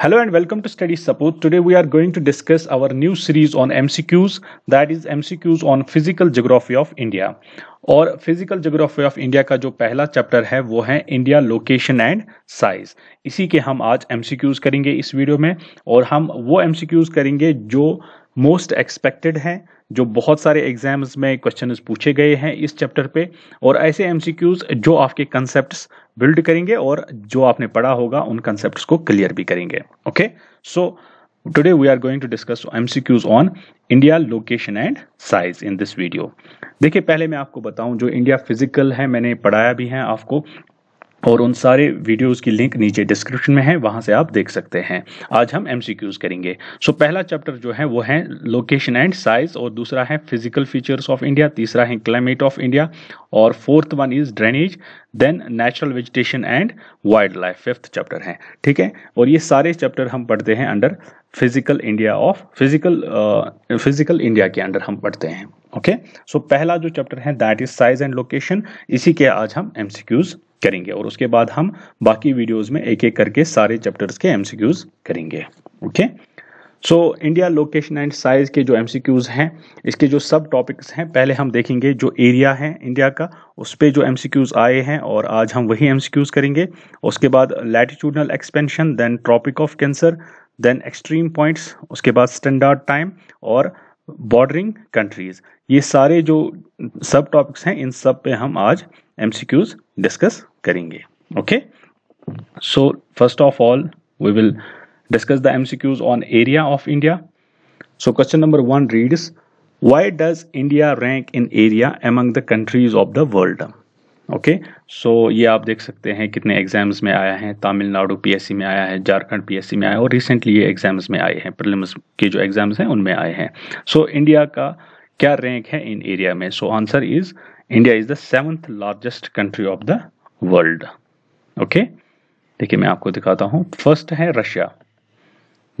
Hello and welcome to Study Support. Today we are going to discuss our new series on MCQs, that is MCQs on Physical Geography of India. और physical geography of India का जो पहला chapter है वो है India location and size इसी के हम आज एमसीक्यूज करेंगे इस वीडियो में और हम वो एमसीक्यूज करेंगे जो मोस्ट एक्सपेक्टेड हैं जो बहुत सारे एग्जाम्स में क्वेश्चन पूछे गए हैं इस चैप्टर पे और ऐसे एमसीक्यूज जो आपके कंसेप्ट बिल्ड करेंगे और जो आपने पढ़ा होगा उन कंसेप्ट को क्लियर भी करेंगे okay so are going to discuss M C Qs on India location and size in this video देखिए पहले मैं आपको बताऊं जो इंडिया फिजिकल है मैंने पढ़ाया भी है आपको और उन सारे वीडियोस की लिंक नीचे डिस्क्रिप्शन में है वहां से आप देख सकते हैं आज हम एम करेंगे सो so, पहला चैप्टर जो है वो है लोकेशन एंड साइज और दूसरा है फिजिकल फीचर्स ऑफ इंडिया तीसरा है क्लाइमेट ऑफ इंडिया और fourth one is drainage then natural vegetation and wildlife fifth chapter है ठीक है और ये सारे चैप्टर हम पढ़ते हैं under physical India of physical physical India के अंडर हम पढ़ते हैं ओके okay? सो so, पहला जो चैप्टर है that is size and location इसी के आज हम एमसीक्यूज करेंगे और उसके बाद हम बाकी वीडियोस में एक एक करके सारे चैप्टर्स के एमसीक्यूज करेंगे okay so India location and size के जो एमसीक्यूज हैं इसके जो सब टॉपिक्स हैं पहले हम देखेंगे जो एरिया है इंडिया का उस पर जो एमसीक्यूज आए हैं और आज हम वही एमसीक्यूज करेंगे उसके बाद latitudinal expansion then tropic of cancer then extreme points उसके बाद स्टैंडर्ड टाइम और बॉर्डरिंग कंट्रीज ये सारे जो सब टॉपिक्स हैं इन सब पे हम आज एमसीक्यूज डिस्कस करेंगे okay so first of all we will discuss the MCQs on area of India so question number one reads why does India rank in area among the countries of the world okay so ये आप देख सकते हैं कितने exams में आया है Tamil Nadu P S C में आया है झारखंड पी एस सी में आया है और रिसेंटली ये एग्जाम्स में आए हैं प्रिलिम्स के जो एग्जाम्स हैं उनमें आए हैं सो so, इंडिया का क्या रैंक है इन एरिया में so answer is India is the seventh largest country of the world okay देखिए मैं आपको दिखाता हूँ फर्स्ट है रशिया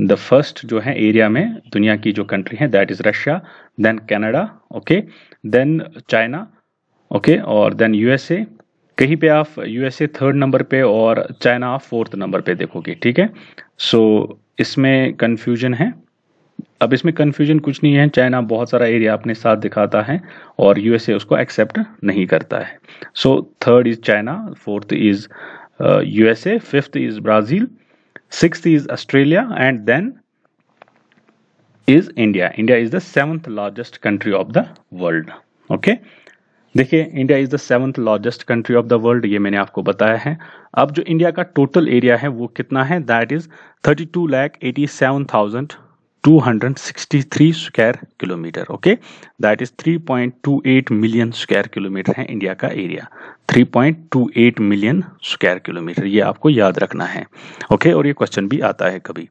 द फर्स्ट जो है एरिया में दुनिया की जो कंट्री है that is Russia then Canada okay then China okay और देन यूएसए कहीं पे आप यूएसए थर्ड नंबर पे और चाइना फोर्थ नंबर पे देखोगे ठीक है सो so, इसमें कन्फ्यूजन है अब इसमें कन्फ्यूजन कुछ नहीं है चाइना बहुत सारा एरिया अपने साथ दिखाता है और यूएसए उसको एक्सेप्ट नहीं करता है so third is China fourth is USA fifth is Brazil sixth is Australia and then is India India is the seventh largest country of the world okay देखिए India is the seventh largest country of the world ये मैंने आपको बताया है अब जो India का total area है वो कितना है that is thirty two lakh eighty seven thousand 263 square kilometre okay that is 3.28 million square kilometre है इंडिया का एरिया 3.28 मिलियन स्क्वायर किलोमीटर ये आपको याद रखना है ओके okay? और ये क्वेश्चन भी आता है कभी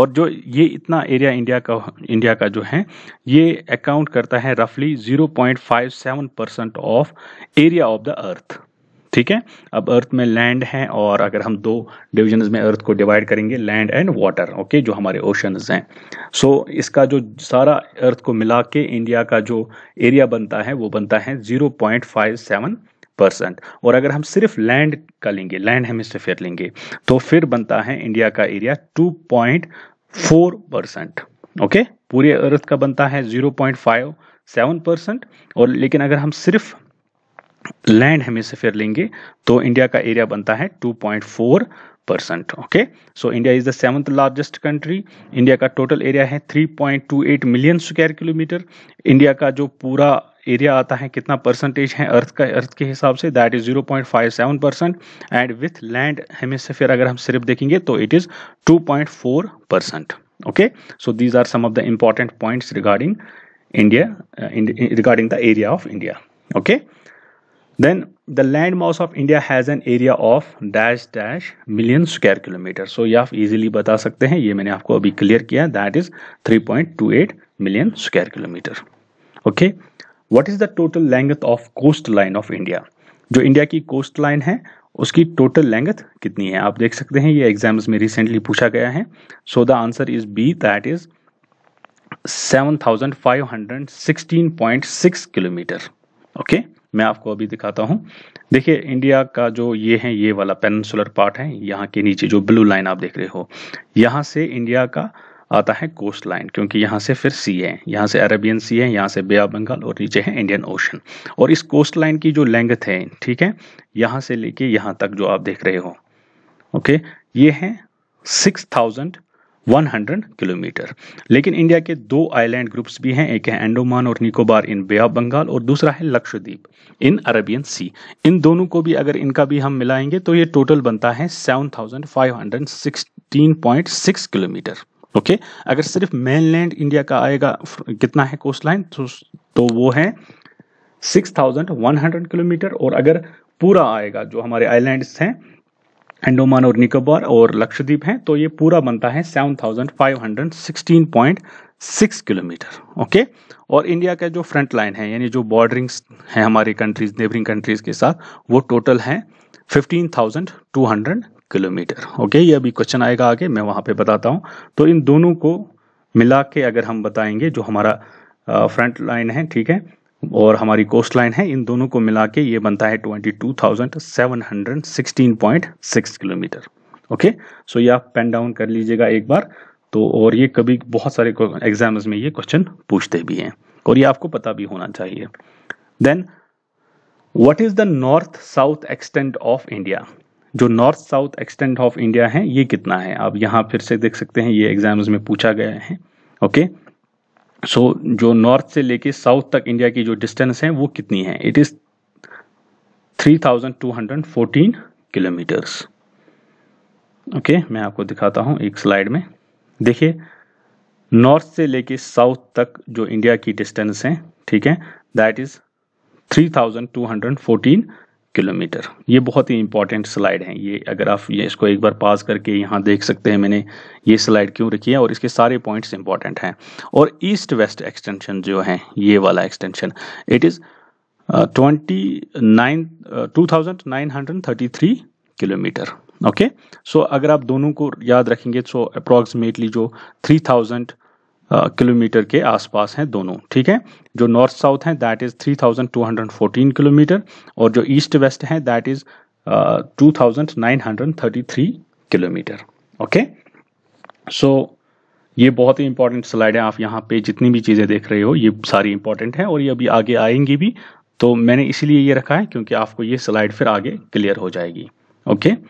और जो ये इतना एरिया इंडिया का इंडिया का जो है ये अकाउंट करता है रफली 0.57 percent of area of the earth ठीक है अब अर्थ में लैंड है और अगर हम दो डिविजन में अर्थ को डिवाइड करेंगे लैंड एंड वाटर ओके जो हमारे ओशन हैं सो so, इसका जो सारा अर्थ को मिला के इंडिया का जो एरिया बनता है वो बनता है zero point five seven percent और अगर हम सिर्फ लैंड का लेंगे लैंड हम इससे फिर लेंगे तो फिर बनता है इंडिया का area two point four percent okay पूरे अर्थ का बनता है zero point five seven percent और लेकिन अगर हम सिर्फ लैंड हम इसे फिर लेंगे तो इंडिया का एरिया बनता है 2.4 percent okay so India is the seventh largest country India का टोटल एरिया है 3.28 मिलियन स्क्वायर किलोमीटर इंडिया का जो पूरा एरिया आता है कितना परसेंटेज है अर्थ का अर्थ के हिसाब से that is 0.57 percent and with land hemisphere अगर हम सिर्फ देखेंगे तो it is 2.4 percent okay so these are some of the important points regarding India regarding the area of India okay then the land mass of india has an area of dash dash million square kilometer so ये आप easily बता सकते हैं ये मैंने आपको अभी clear किया that is 3.28 million square kilometer okay what is the total length of coastline of India जो इंडिया की कोस्ट लाइन है उसकी टोटल लेंथ कितनी है आप देख सकते हैं ये एग्जाम्स में रिसेंटली पूछा गया है so the answer is B that is 7516.6 kilometre okay okay? मैं आपको अभी दिखाता हूँ देखिए इंडिया का जो ये है ये वाला पेनसुलर पार्ट है यहाँ के नीचे जो ब्लू लाइन आप देख रहे हो यहाँ से इंडिया का आता है कोस्ट लाइन क्योंकि यहाँ से फिर सी है यहाँ से अरेबियन सी है यहाँ से बे ऑफ बंगाल और नीचे है इंडियन ओशन और इस कोस्ट लाइन की जो लेंथ है ठीक है यहाँ से लेके यहाँ तक जो आप देख रहे हो ओके ये है सिक्स थाउजेंड 100 किलोमीटर लेकिन इंडिया के दो आइलैंड ग्रुप्स भी हैं एक है अंडोमान और Nicobar in bay of Bengal और दूसरा है लक्षद्वीप इन अरबियन सी इन दोनों को भी अगर इनका भी हम मिलाएंगे तो ये टोटल बनता है 7516.6 किलोमीटर ओके अगर सिर्फ मेनलैंड इंडिया का आएगा कितना है कोस्ट लाइन तो, तो वो है 6100 किलोमीटर और अगर पूरा आएगा जो हमारे आइलैंड्स हैं अंडोमान और निकोबार और लक्षद्वीप हैं तो ये पूरा बनता है 7516.6 किलोमीटर ओके और इंडिया का जो फ्रंट लाइन है यानी जो बॉर्डरिंग्स हैं हमारी कंट्रीज नेबरिंग कंट्रीज के साथ वो टोटल टू 15,200 किलोमीटर ओके ये अभी क्वेश्चन आएगा आगे मैं वहाँ पे बताता हूँ तो इन दोनों को मिला के अगर हम बताएंगे जो हमारा फ्रंट लाइन है ठीक है और हमारी कोस्ट लाइन है इन दोनों को मिला के ये बनता है 22,716.6 किलोमीटर ओके सो ये आप पेन डाउन कर लीजिएगा एक बार तो और ये कभी बहुत सारे एग्जाम्स में ये क्वेश्चन पूछते भी हैं और ये आपको पता भी होना चाहिए then what is the north south extent of India जो north south extent of India है ये कितना है आप यहाँ फिर से देख सकते हैं ये एग्जाम्स में पूछा गया है ओके okay? सो so, जो नॉर्थ से लेके साउथ तक इंडिया की जो डिस्टेंस है वो कितनी है इट इज 3214 किलोमीटर्स ओके मैं आपको दिखाता हूं एक स्लाइड में देखिए नॉर्थ से लेके साउथ तक जो इंडिया की डिस्टेंस है ठीक है दैट इज 3214 किलोमीटर ये बहुत ही इंपॉर्टेंट स्लाइड है ये अगर आप ये इसको एक बार पास करके यहाँ देख सकते हैं मैंने ये स्लाइड क्यों रखी है और इसके सारे पॉइंट्स इंपॉर्टेंट हैं और ईस्ट वेस्ट एक्सटेंशन जो है ये वाला extension it is twenty nine two thousand nine hundred thirty three kilometre okay so अगर आप दोनों को याद रखेंगे सो अप्रॉक्सीमेटली जो थ्री थाउजेंड किलोमीटर के आसपास हैं दोनों ठीक है जो नॉर्थ साउथ हैं दैट इज 3214 किलोमीटर और जो ईस्ट वेस्ट हैं that is 2933 kilometre okay so ये बहुत ही इंपॉर्टेंट स्लाइड है आप यहाँ पे जितनी भी चीज़ें देख रहे हो ये सारी इंपॉर्टेंट हैं और ये अभी आगे आएंगी भी तो मैंने इसीलिए ये रखा है क्योंकि आपको ये स्लाइड फिर आगे क्लियर हो जाएगी okay okay?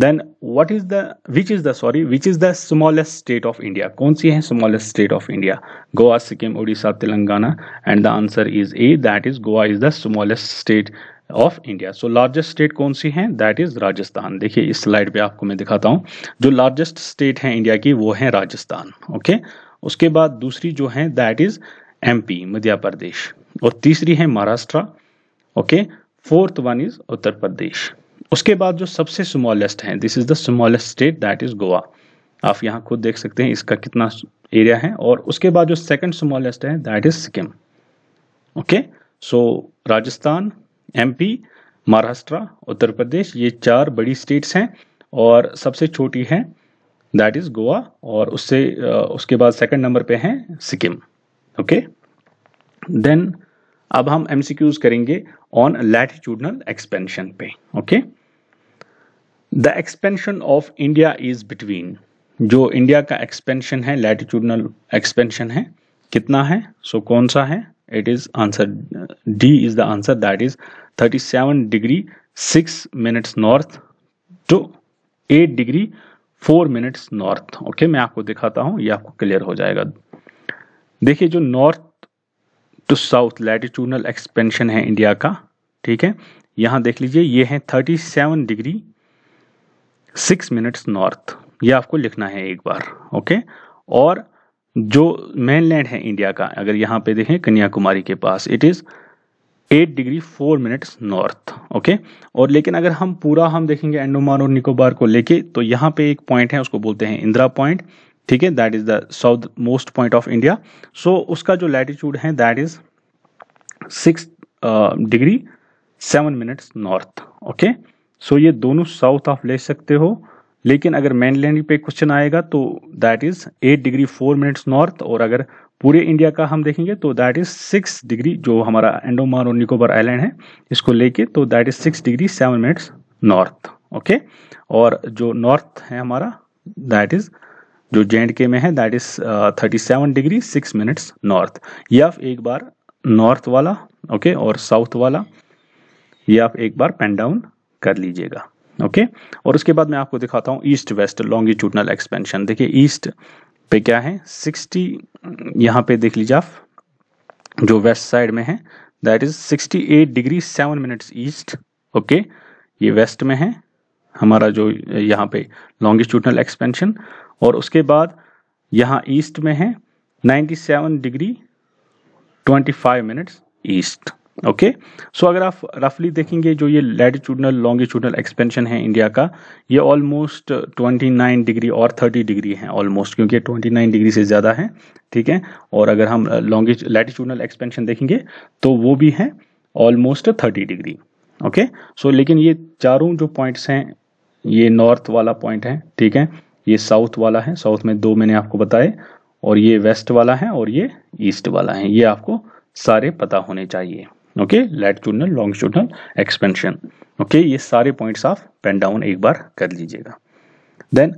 Then what is the which is the sorry which is the smallest state of India कौन सी है smallest state of India Goa Sikkim Orissa Telangana and the answer is A that is Goa is the smallest state of India so largest state कौन सी है that is Rajasthan देखिए इस slide पे आपको मैं दिखाता हूँ जो लार्जेस्ट स्टेट है इंडिया की वो है राजस्थान ओके okay? उसके बाद दूसरी जो है that is MP Madhya Pradesh और तीसरी है Maharashtra okay fourth one is Uttar Pradesh उसके बाद जो सबसे स्मॉलेस्ट है this is the smallest state that is Goa आप यहाँ खुद देख सकते हैं इसका कितना एरिया है और उसके बाद जो सेकंड स्मॉलेस्ट है that is Sikkim okay so Rajasthan MP Maharashtra Uttar Pradesh ये चार बड़ी स्टेट्स हैं और सबसे छोटी है दैट इज़ गोवा और उससे उसके बाद सेकंड नंबर पे है सिक्किम ओके देन अब हम एमसीक्यूज करेंगे ऑन लैटिट्यूडनल एक्सपेंशन पे okay the expansion of India is between जो इंडिया का एक्सपेंशन है लैटिट्यूडनल एक्सपेंशन है कितना है सो so, कौन सा है it is answer D is the answer that is 37 degree 6 minutes north to 8 degree 4 minutes north okay मैं आपको दिखाता हूं ये आपको क्लियर हो जाएगा देखिए जो north to south latitudinal expansion है इंडिया का ठीक है यहाँ देख लीजिए ये है thirty seven degree six minutes north ये आपको लिखना है एक बार ओके और जो मेनलैंड है इंडिया का अगर यहाँ पे देखें कन्याकुमारी के पास it is eight degree four minutes north okay और लेकिन अगर हम पूरा हम देखेंगे अंडोमान और निकोबार को लेके तो यहाँ पे एक पॉइंट है उसको बोलते हैं इंदिरा पॉइंट ठीक है that is the south most point of India so उसका जो लैटिट्यूड है that is six degree seven minutes north okay so ये दोनों साउथ आप ले सकते हो लेकिन अगर मेनलैंड पे क्वेश्चन आएगा तो that is eight degree four minutes north और अगर पूरे इंडिया का हम देखेंगे तो दैट इज सिक्स डिग्री जो हमारा एंडोमान और निकोबार आइलैंड है इसको लेके तो that is six degree seven minutes north okay और जो नॉर्थ है हमारा दैट इज जो जे के में है that is thirty seven degree six minutes north ये आप एक बार नॉर्थ वाला ओके okay, और साउथ वाला ये आप एक बार पेन डाउन कर लीजिएगा ओके okay? और उसके बाद मैं आपको दिखाता हूँ ईस्ट वेस्ट लॉन्गिट्यूडनल एक्सपेंशन देखिए ईस्ट पे क्या है सिक्सटी यहाँ पे देख लीजिए आप जो वेस्ट साइड में है that is sixty eight degree seven minutes east okay ये वेस्ट में है हमारा जो यहाँ पे लॉन्गिट्यूडनल एक्सपेंशन और उसके बाद यहाँ ईस्ट में है 97 degree 25 minutes east okay so अगर आप रफली देखेंगे जो ये लैटिट्यूडनल लॉन्गिट्यूडनल एक्सपेंशन है इंडिया का ये ऑलमोस्ट 29 डिग्री और 30 डिग्री है ऑलमोस्ट क्योंकि 29 डिग्री से ज़्यादा है ठीक है और अगर हम लॉन्गिट लैटिट्यूडनल एक्सपेंशन देखेंगे तो वो भी है almost thirty degree okay so लेकिन ये चारों जो पॉइंट्स हैं ये नॉर्थ वाला पॉइंट है ठीक है ये साउथ वाला है साउथ में दो मैंने आपको बताए और ये वेस्ट वाला है और ये ईस्ट वाला है ये आपको सारे पता होने चाहिए okay longitudinal expansion okay ये सारे पॉइंट आप पेन डाउन एक बार कर लीजिएगा then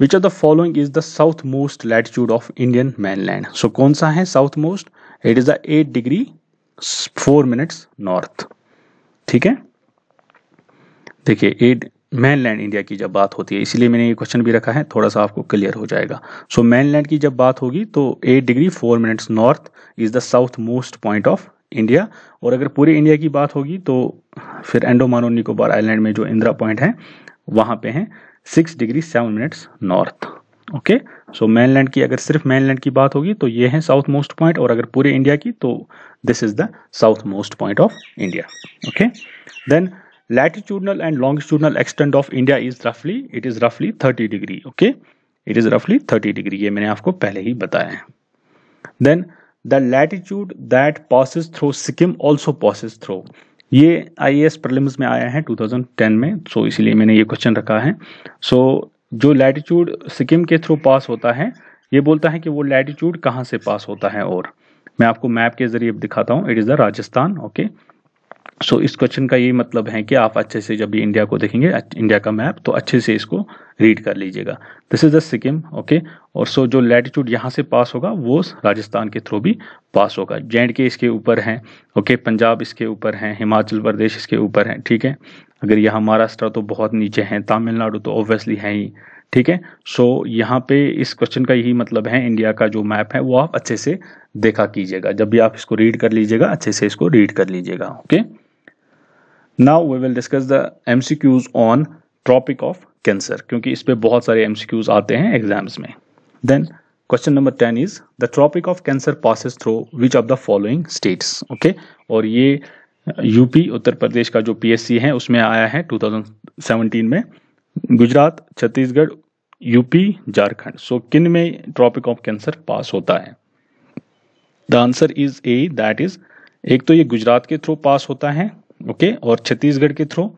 which are the following is the south most latitude of Indian mainland so कौन सा है south most it is the eight degree four minutes north ठीक है देखिए एट लैंड इंडिया की जब बात होती है इसलिए मैंने ये क्वेश्चन भी रखा है थोड़ा सा आपको क्लियर हो जाएगा सो मैन लैंड की जब बात होगी तो eight degree four minutes north is the south most point of India और अगर पूरे इंडिया की बात होगी तो फिर एंडोमानो निकोबार आइलैंड में जो इंदिरा पॉइंट है वहां पे है six degree seven minutes north okay so land की अगर सिर्फ मैन लैंड की बात होगी तो ये है साउथ मोस्ट पॉइंट और अगर पूरे इंडिया की तो this is the south most point of India okay then latitudinal and longitudinal extent of India is roughly it is roughly 30 degree okay it is roughly 30 degree ये मैंने आपको पहले ही बताया है then the latitude that passes through Sikkim also passes through ये I S prelims में आया है 2010 में सो so इसीलिए मैंने ये क्वेश्चन रखा है सो so, जो लैटीट्यूड सिक्किम के थ्रू पास होता है ये बोलता है कि वो लैटीट्यूड कहाँ से पास होता है और मैं आपको मैप के जरिए दिखाता हूँ it is the Rajasthan okay okay? So so, इस क्वेश्चन का ये मतलब है कि आप अच्छे से जब भी इंडिया को देखेंगे इंडिया का मैप तो अच्छे से इसको रीड कर लीजिएगा this is the Sikkim okay और सो so, जो लैटिट्यूड यहाँ से पास होगा वो राजस्थान के थ्रू भी पास होगा जे के इसके ऊपर हैं ओके okay, पंजाब इसके ऊपर हैं हिमाचल प्रदेश इसके ऊपर हैं ठीक है अगर यहाँ महाराष्ट्र तो बहुत नीचे हैं तमिलनाडु तो ऑब्वियसली है ही ठीक है सो so, यहाँ पे इस क्वेश्चन का यही मतलब है इंडिया का जो मैप है वो आप अच्छे से देखा कीजिएगा जब भी आप इसको रीड कर लीजिएगा अच्छे से इसको रीड कर लीजिएगा okay okay? Now we will discuss the MCQs on topic of cancer क्योंकि इस पर बहुत सारे एमसीक्यूज आते हैं एग्जाम्स में then question number ten is the topic of cancer passes through which of the following states okay और ये यूपी उत्तर प्रदेश का जो पीएससी है उसमें आया है 2017 में गुजरात छत्तीसगढ़ यूपी झारखंड सो किन में ट्रॉपिक ऑफ कैंसर पास होता है the answer is A that is एक तो ये गुजरात के थ्रू पास होता है ओके और छत्तीसगढ़ के थ्रू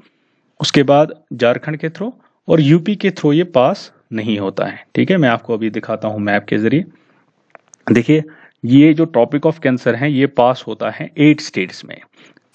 उसके बाद झारखंड के थ्रू और यूपी के थ्रू ये पास नहीं होता है ठीक है मैं आपको अभी दिखाता हूँ मैप के जरिए देखिए ये जो टॉपिक ऑफ कैंसर है ये पास होता है एट स्टेट्स में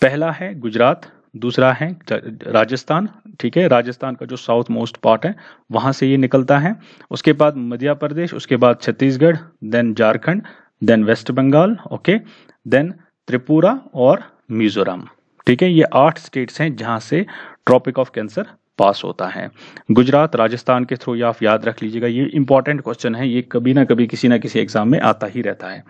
पहला है गुजरात दूसरा है राजस्थान ठीक है राजस्थान का जो साउथ मोस्ट पार्ट है वहां से ये निकलता है उसके बाद मध्य प्रदेश उसके बाद Chhattisgarh then Jharkhand then west Bengal okay then Tripura और मिजोरम ठीक है ये आठ स्टेट्स हैं जहाँ से ट्रॉपिक ऑफ कैंसर पास होता है गुजरात राजस्थान के थ्रू या आप याद रख लीजिएगा ये इंपॉर्टेंट क्वेश्चन है ये कभी ना कभी किसी ना किसी एग्जाम में आता ही रहता है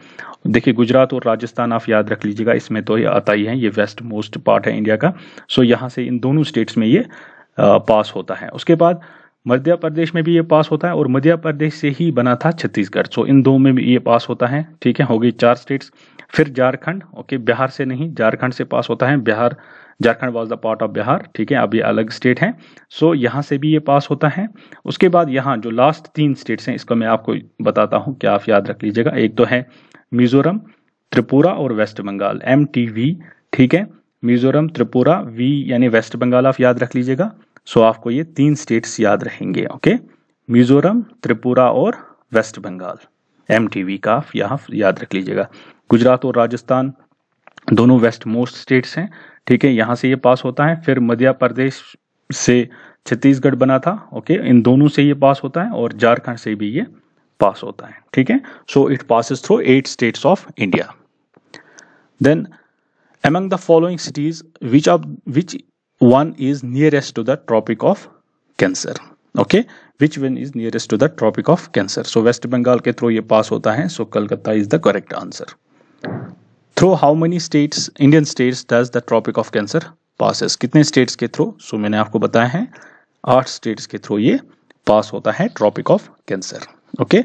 देखिए गुजरात और राजस्थान आप याद रख लीजिएगा इसमें तो ये आता ही है ये वेस्ट मोस्ट पार्ट है इंडिया का सो यहाँ से इन दोनों स्टेट्स में ये आ, पास होता है उसके बाद मध्य प्रदेश में भी ये पास होता है और मध्य प्रदेश से ही बना था छत्तीसगढ़ सो इन दो में भी ये पास होता है ठीक है हो गई चार स्टेट्स फिर झारखंड ओके बिहार से नहीं झारखंड से पास होता है Bihar Jharkhand was the part of Bihar ठीक है अब ये अलग स्टेट है सो यहाँ से भी ये पास होता है उसके बाद यहाँ जो लास्ट तीन स्टेट्स हैं इसको मैं आपको बताता हूँ क्या आप याद रख लीजिएगा एक तो है मिजोरम त्रिपुरा और वेस्ट बंगाल एम ठीक है मिजोरम त्रिपुरा वी यानी वेस्ट बंगाल आप याद रख लीजिएगा सो आपको ये तीन स्टेट्स याद रहेंगे ओके मिजोरम त्रिपुरा और वेस्ट बंगाल एम का आप यहाँ याद रख लीजिएगा गुजरात और राजस्थान दोनों वेस्ट मोस्ट स्टेट्स हैं ठीक है यहाँ से ये पास होता है फिर मध्य प्रदेश से छत्तीसगढ़ बना था ओके इन दोनों से ये पास होता है और झारखंड से भी ये पास होता है ठीक है so it passes through eight states of India then among the following cities which of which one is nearest to the tropic of cancer okay which one is nearest to the tropic of cancer so west Bengal के through ये pass होता है so Calcutta is the correct answer through how many states Indian states does the tropic of cancer passes कितने states के through सो so, मैंने आपको बताया है आठ स्टेट्स के थ्रू ये पास होता है tropic of cancer okay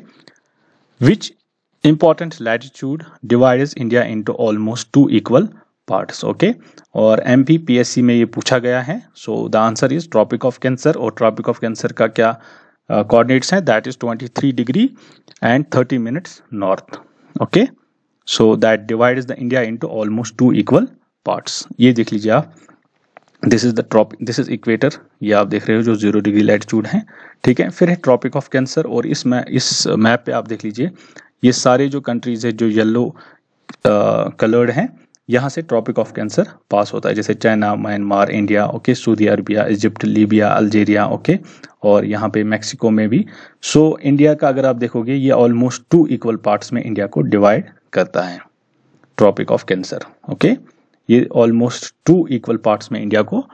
which important latitude divide India into almost two equal parts okay और M P P S C में ये पूछा गया है so the answer is tropic of cancer और ट्रॉपिक ऑफ कैंसर का क्या कोऑर्डिनेट्स uh, हैं that is 23 degree and 30 minutes north okay so that divide the India into almost two equal parts ये देख लीजिए आप this is the tropic this is equator ये आप देख रहे हो जो जीरो डिग्री लैटिट्यूड है ठीक है फिर है ट्रॉपिक ऑफ कैंसर और इस मै, इस मैप पे आप देख लीजिए ये सारे जो कंट्रीज है जो येलो कलर्ड uh, हैं यहाँ से ट्रॉपिक ऑफ कैंसर पास होता है जैसे China Myanmar India okay Saudi Arabia Egypt Libya Algeria okay और यहाँ पे मैक्सिको में भी सो so, इंडिया का अगर आप देखोगे ये ऑलमोस्ट टू इक्वल पार्ट्स में इंडिया को डिवाइड करता है ट्रॉपिक ऑफ कैंसर ओके ये ऑलमोस्ट टू इक्वल पार्ट्स में इंडिया को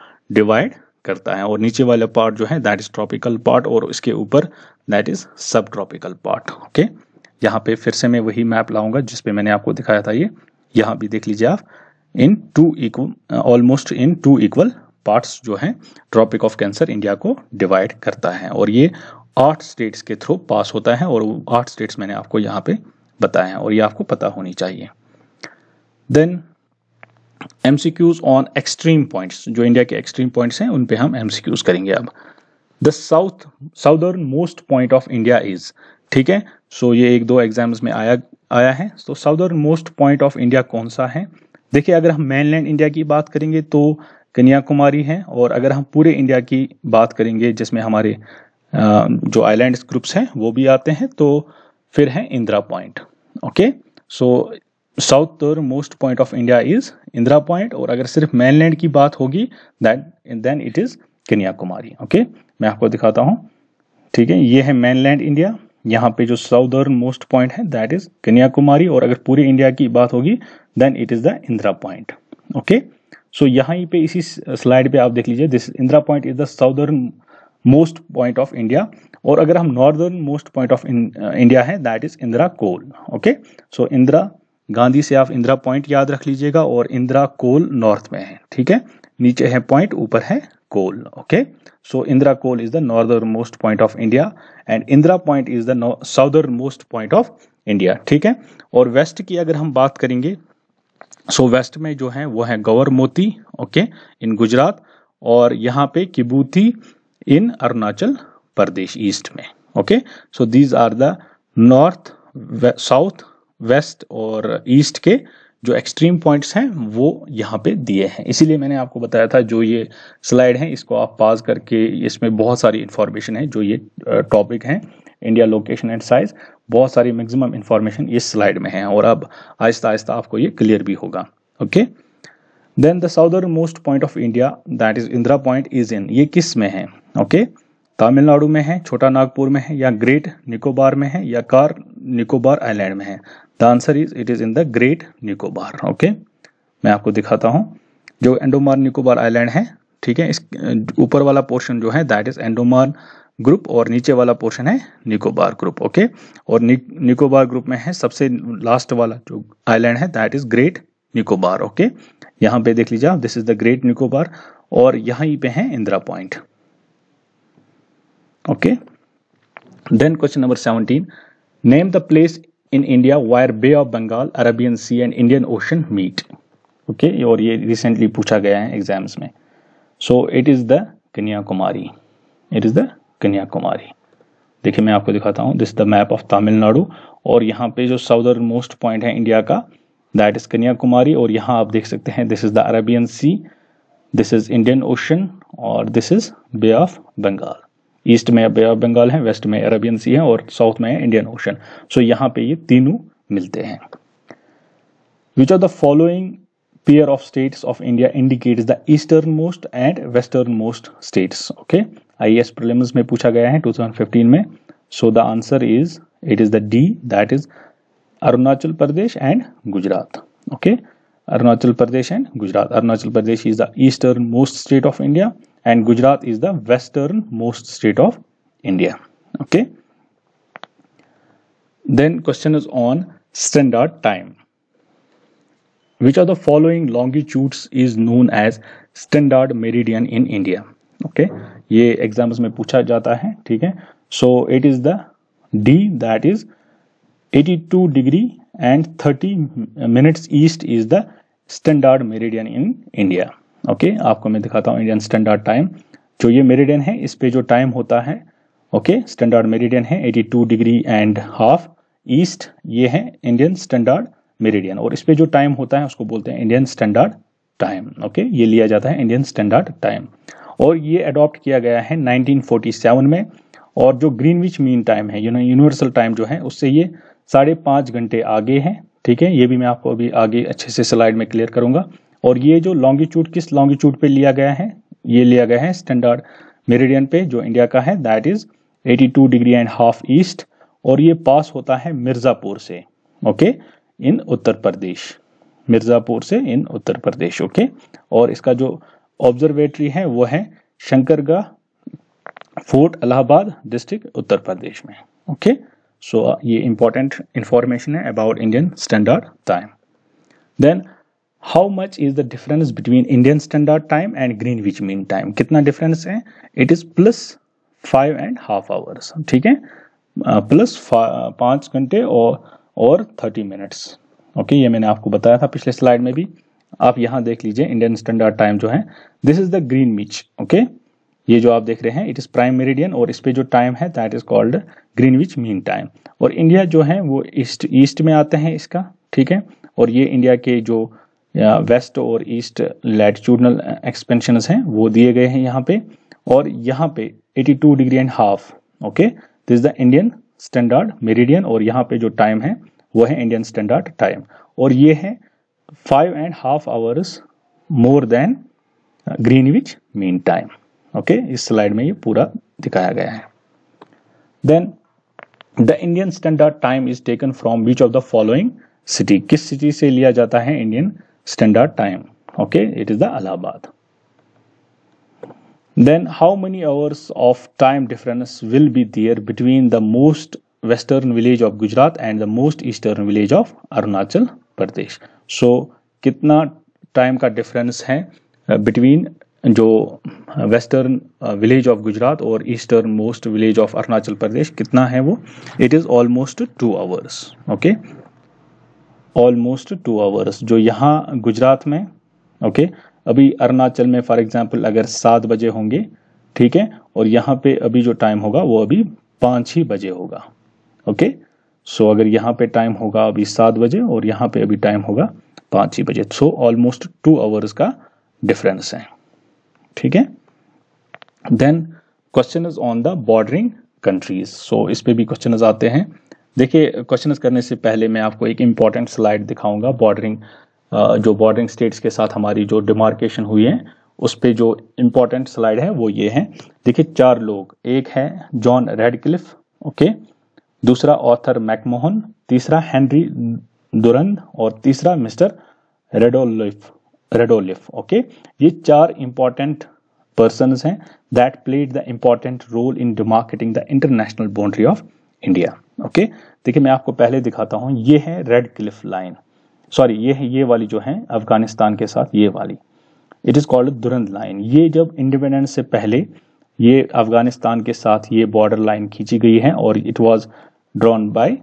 डिवाइड करता है और नीचे वाला पार्ट जो है दैट इज ट्रॉपिकल पार्ट और इसके ऊपर that is subtropical part okay यहाँ पे फिर से मैं वही मैप लाऊंगा जिसपे मैंने आपको दिखाया था ये यहाँ भी देख लीजिए आप in two equal almost in two equal parts जो हैं ट्रॉपिक ऑफ कैंसर इंडिया को डिवाइड करता है और ये आठ स्टेट्स के थ्रू पास होता है और आठ स्टेट्स मैंने आपको यहाँ पे बताए हैं और ये आपको पता होनी चाहिए then um on extreme points जो इंडिया के एक्सट्रीम पॉइंट्स हैं उन पे हम एम करेंगे अब the south southern most point of India is ठीक है सो so, ये एक दो एग्जाम्स में आया आया है तो southern most point of India कौन सा है देखिए अगर हम मेनलैंड इंडिया की बात करेंगे तो कन्याकुमारी है और अगर हम पूरे इंडिया की बात करेंगे जिसमें हमारे जो आइलैंड ग्रुप्स हैं वो भी आते हैं तो फिर है Indira point okay so south most point of India is Indira point और अगर सिर्फ मेनलैंड की बात होगी then it is Kanyakumari okay मैं आपको दिखाता हूँ ठीक है ये है मेनलैंड इंडिया यहाँ पे जो साउदर्न मोस्ट पॉइंट है दैट इज कन्याकुमारी और अगर पूरे इंडिया की बात होगी then it is the Indira point okay so यहाँ पे इसी स्लाइड पे आप देख लीजिए this Indira point is the southern most point of India और अगर हम northern most point of India है that is Indira col okay so Indira Gandhi से आप इंदिरा पॉइंट याद रख लीजिएगा और इंदिरा कोल नॉर्थ में है ठीक है नीचे है पॉइंट ऊपर है Kol. Okay, so Indra Kol is the northernmost point of India and Indra Point is the southernmost point of India. ठीक है और west की अगर हम बात करेंगे सो so वेस्ट में जो है वो है गवर मोती ओके okay, इन गुजरात और यहाँ पे किबूती इन अरुणाचल प्रदेश ईस्ट में okay so these are the north south west और ईस्ट के जो एक्सट्रीम पॉइंट्स हैं वो यहाँ पे दिए हैं इसीलिए मैंने आपको बताया था जो ये स्लाइड है इसको आप पास करके इसमें बहुत सारी इन्फॉर्मेशन है जो ये टॉपिक हैं इंडिया लोकेशन एंड साइज बहुत सारी मैक्सिमम इन्फॉर्मेशन इस स्लाइड में है और अब आहिस्ता आहिस्ता आपको ये क्लियर भी होगा okay then the southern most point of India that is Indira point is in ये किस में है ओके okay? तमिलनाडु में है छोटा नागपुर में है या ग्रेट निकोबार में है या कार निकोबार आइलैंड में है the answer is it is in the great Nicobar okay मैं आपको दिखाता हूँ जो एंडोमार निकोबार आइलैंड है ठीक है इस ऊपर वाला पोर्शन जो है दैट इज एंडोमार ग्रुप और नीचे वाला पोर्शन है निकोबार ग्रुप ओके और नि, निकोबार ग्रुप में है सबसे लास्ट वाला जो आइलैंड है that is great Nicobar okay यहां यहाँ पे देख लीजिए आप this is the great Nicobar और यहां पे है Indira point okay then question number seventeen name the place in India where Bay of Bengal, Arabian Sea and Indian Ocean meet. Okay okay, और ये रिसेंटली पूछा गया है एग्जाम्स में so it is the Kanyakumari it is the Kanyakumari देखिए मैं आपको दिखाता हूँ this the map of Tamil Nadu और यहाँ पे जो साउदर्न मोस्ट पॉइंट है इंडिया का दैट इज़ कन्याकुमारी और यहाँ आप देख सकते हैं this is the Arabian sea this is Indian ocean और this is bay of Bengal east में बे ऑफ बंगाल है वेस्ट में अरेबियन सी है और साउथ में है इंडियन ओशन सो यहाँ पे ये तीनों मिलते हैं which are the following pair of states of India indicates the eastern most and western most states okay I S prelims में पूछा गया है 2015 में so the answer is it is the D that is Arunachal Pradesh and Gujarat okay Arunachal Pradesh and Gujarat Arunachal Pradesh is the eastern most state of India and Gujarat is the western most state of India. Okay. Then question is on standard time. Which of the following longitudes is known as standard meridian in India? Okay. ye exams mein pucha jata hai theek hai so it is the d that is 82 degree and 30 minutes east is the standard meridian in India. Okay आपको मैं दिखाता हूँ Indian standard time जो ये meridian है इस पे जो टाइम होता है ओके स्टैंडर्ड मेरिडियन है 82 डिग्री एंड हाफ ईस्ट ये है इंडियन स्टैंडर्ड मेरिडियन और इस पे जो टाइम होता है उसको बोलते हैं इंडियन स्टैंडर्ड टाइम ओके ये लिया जाता है इंडियन स्टैंडर्ड टाइम और ये अडॉप्ट किया गया है 1947 में और जो ग्रीनविच मीन टाइम है यूनिवर्सल टाइम जो है उससे ये साढ़े पाँच घंटे आगे है ठीक है ये भी मैं आपको अभी आगे अच्छे से स्लाइड में क्लियर करूंगा और ये जो लॉन्गिट्यूड किस लॉन्गिट्यूड पे लिया गया है ये लिया गया है स्टैंडर्ड मेरिडियन पे जो इंडिया का है that is 82 degree and half east और ये पास होता है मिर्ज़ापुर से ओके इन उत्तर प्रदेश मिर्ज़ापुर से इन उत्तर प्रदेश ओके और इसका जो ऑब्जर्वेटरी है वो है शंकरगा फोर्ट अलाहाबाद डिस्ट्रिक्ट उत्तर प्रदेश में ओके सो so, ये इंपॉर्टेंट इंफॉर्मेशन है about Indian standard time then how much is the difference between Indian standard time and Greenwich mean time कितना डिफरेंस है it is plus five and half hours ठीक है plus uh, पांच घंटे और और thirty minutes okay ये मैंने आपको बताया था पिछले स्लाइड में भी आप यहां देख लीजिए इंडियन स्टैंडर्ड टाइम जो है this is the Greenwich okay ये जो आप देख रहे हैं इट इज़ प्राइम मेरिडियन और इस पे जो टाइम है that is called Greenwich mean time और इंडिया जो है वो ईस्ट ईस्ट में आते हैं इसका ठीक है और ये इंडिया के जो वेस्ट और ईस्ट लैटिट्यूडनल एक्सपेंशन हैं वो दिए गए हैं यहाँ पे और यहाँ पे 82 degree and half okay this the Indian standard meridian और यहाँ पे जो टाइम है वो है इंडियन स्टैंडर्ड टाइम और ये है five and half hours more then Greenwich mean time okay इस स्लाइड में ये पूरा दिखाया गया है then the Indian standard time is taken from which of the following city किस सिटी से लिया जाता है Indian standard time okay it is the Allahabad then how many hours of time difference will be there between the most western village of Gujarat and the most eastern village of Arunachal Pradesh so कितना time का difference है between जो western village of Gujarat और eastern most village of Arunachal Pradesh कितना है वो it is almost two hours okay almost two hours जो यहाँ गुजरात में ओके okay, अभी अरुणाचल में फॉर एग्जाम्पल अगर सात बजे होंगे ठीक है और यहाँ पे अभी जो टाइम होगा वो अभी पाँच ही बजे होगा ओके okay? सो so, अगर यहाँ पे टाइम होगा अभी सात बजे और यहाँ पे अभी टाइम होगा पाँच ही बजे सो ऑलमोस्ट टू आवर्स का डिफरेंस है ठीक है then question is on the bordering countries so इस पे भी क्वेश्चन आते हैं देखिए क्वेश्चन करने से पहले मैं आपको एक इम्पॉर्टेंट स्लाइड दिखाऊंगा बॉर्डरिंग जो बॉर्डरिंग स्टेट्स के साथ हमारी जो डिमार्केशन हुई है उस पर जो इम्पोर्टेंट स्लाइड है वो ये है देखिए चार लोग एक है जॉन रेडक्लिफ ओके दूसरा ऑथर मैकमोहन तीसरा हेनरी दुरंद और तीसरा मिस्टर रेडोलिफ रेडोलिफ ओके ये चार इंपॉर्टेंट पर्सन हैं that played the important role in demarcating the international boundary of India okay देखिए मैं आपको पहले दिखाता हूं ये है रेड क्लिफ लाइन सॉरी ये है ये वाली जो है अफगानिस्तान के साथ ये वाली it is called Durand line ये जब इंडिपेंडेंस से पहले ये अफगानिस्तान के साथ ये बॉर्डर लाइन खींची गई है और it was drawn by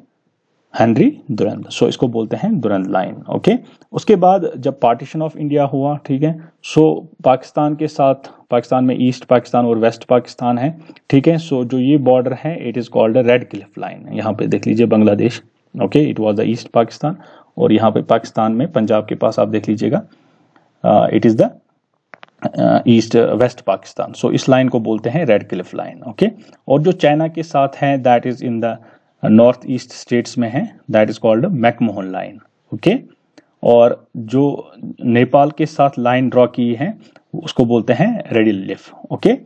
Henry Durand so इसको बोलते हैं दुरंद लाइन ओके उसके बाद जब पार्टीशन ऑफ इंडिया हुआ ठीक है सो पाकिस्तान के साथ पाकिस्तान में ईस्ट पाकिस्तान और वेस्ट पाकिस्तान है ठीक है सो जो ये बॉर्डर है it is called Radcliffe line यहाँ पे देख लीजिए Bangladesh okay it was the East Pakistan और यहाँ पे पाकिस्तान में पंजाब के पास आप देख लीजिएगा it is the East West Pakistan so इस लाइन को बोलते हैं रेड क्लिफ लाइन ओके और जो चाइना के साथ है that is in the north east states में है that is called McMahon line okay और जो नेपाल के साथ लाइन ड्रॉ की है उसको बोलते हैं रेडी लिफ ओके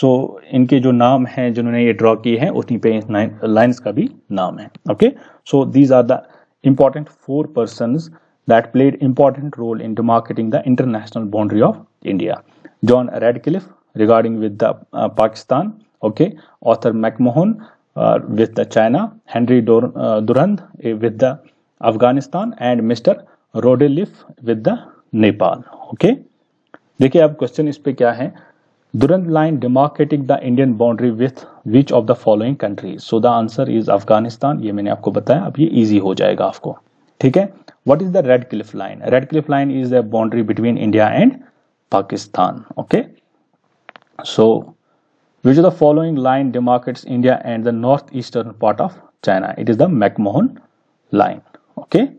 सो इनके जो नाम हैं जिन्होंने ये ड्रॉ किए हैं उतनी पे लाइंस का भी नाम है okay so these are the important four person that played important role in marketing the international boundary of India John Red regarding with the Pakistan okay author McMahon uh, with China, Henry Dur Durand with the Afghanistan, and Mr. Rodilif with the Nepal. Okay. देखिए अब question इस पे क्या है Durand line demarcating the Indian boundary with which of the following countries? So the answer is Afghanistan. ये मैंने आपको बताया अब ये easy हो जाएगा आपको ठीक है What is the Red Cliff line? Red Cliff line is the boundary between India and Pakistan. Okay. So Which of the following line demarcates India and the northeastern part of China? It is the McMahon line. Okay.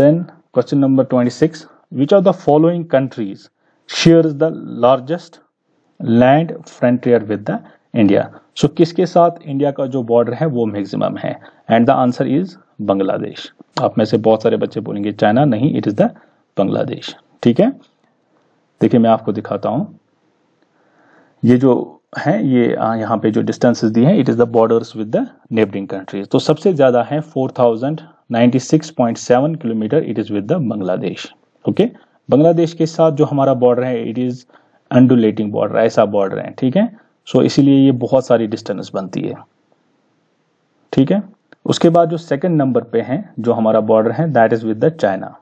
Then question number 26. Which of the following countries shares the largest land frontier with the india so so, किसके साथ india का जो border है वो maximum है and the answer is bangladesh आप में से बहुत सारे बच्चे बोलेंगे china नहीं it is the bangladesh ठीक है देखिए मैं आपको दिखाता हूँ ये जो है ये यहाँ पे जो डिस्टेंसेस दी हैं it is the borders with the neighbouring countries तो सबसे ज़्यादा है 4096.7 kilometre it is with the Bangladesh okay Bangladesh के साथ जो हमारा बॉर्डर है इट इज़ अंडुलेटिंग बॉर्डर ऐसा बॉर्डर है ठीक है सो so, इसीलिए ये बहुत सारी डिस्टेंस बनती है ठीक है उसके बाद जो सेकंड नंबर पे है जो हमारा बॉर्डर है that is with the China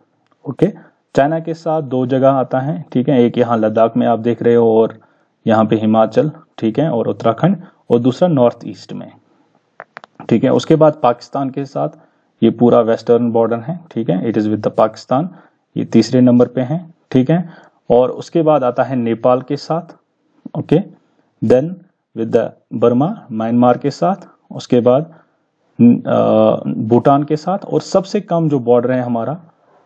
okay China के साथ दो जगह आता है ठीक है एक यहाँ लद्दाख में आप देख रहे हो और यहाँ पे हिमाचल ठीक है और उत्तराखंड और दूसरा नॉर्थ ईस्ट में ठीक है उसके बाद पाकिस्तान के साथ ये पूरा वेस्टर्न बॉर्डर है ठीक है it is with the Pakistan ये तीसरे नंबर पे है ठीक है और उसके बाद आता है नेपाल के साथ okay then with the Burma Myanmar के साथ उसके बाद भूटान के साथ और सबसे कम जो बॉर्डर है हमारा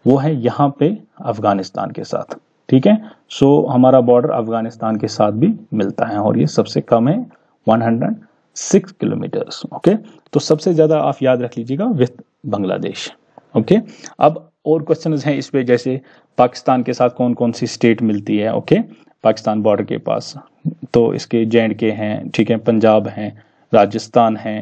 वो है यहाँ पे अफगानिस्तान के साथ ठीक है सो so, हमारा बॉर्डर अफगानिस्तान के साथ भी मिलता है और ये सबसे कम है 106 किलोमीटर्स ओके तो सबसे ज़्यादा आप याद रख लीजिएगा विथ बांग्लादेश ओके अब और क्वेश्चन हैं इस पर जैसे पाकिस्तान के साथ कौन कौन सी स्टेट मिलती है ओके पाकिस्तान बॉर्डर के पास तो इसके जे के हैं ठीक है पंजाब हैं राजस्थान हैं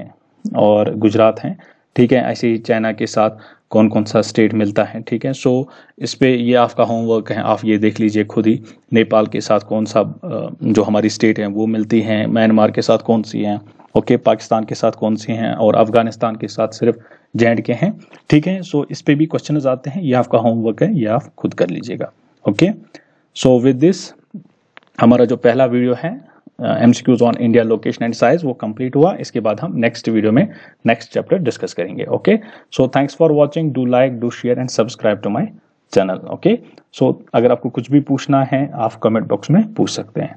और गुजरात हैं ठीक है ऐसे ही चाइना के साथ कौन कौन सा स्टेट मिलता है ठीक है सो so, इस पर ये आपका होमवर्क है आप ये देख लीजिए खुद ही नेपाल के साथ कौन सा जो हमारी स्टेट है वो मिलती हैं म्यांमार के साथ कौन सी हैं ओके okay, पाकिस्तान के साथ कौन सी हैं और अफगानिस्तान के साथ सिर्फ जे के हैं ठीक है सो so, इस पर भी क्वेश्चन आते हैं ये आपका होमवर्क है ये आप खुद कर लीजिएगा ओके सो विद दिस हमारा जो पहला वीडियो है MCQs on India location and size वो कंप्लीट हुआ इसके बाद हम नेक्स्ट वीडियो में नेक्स्ट चैप्टर डिस्कस करेंगे okay so thanks for watching do like do share and subscribe to my channel okay so अगर आपको कुछ भी पूछना है आप कमेंट बॉक्स में पूछ सकते हैं